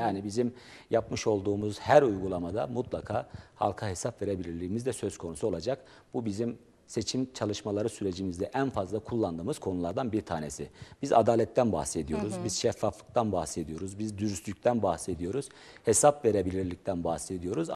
Yani bizim yapmış olduğumuz her uygulamada mutlaka halka hesap verebilirliğimiz de söz konusu olacak. Bu bizim seçim çalışmaları sürecimizde en fazla kullandığımız konulardan bir tanesi. Biz adaletten bahsediyoruz, hı hı. biz şeffaflıktan bahsediyoruz, biz dürüstlükten bahsediyoruz, hesap verebilirlikten bahsediyoruz.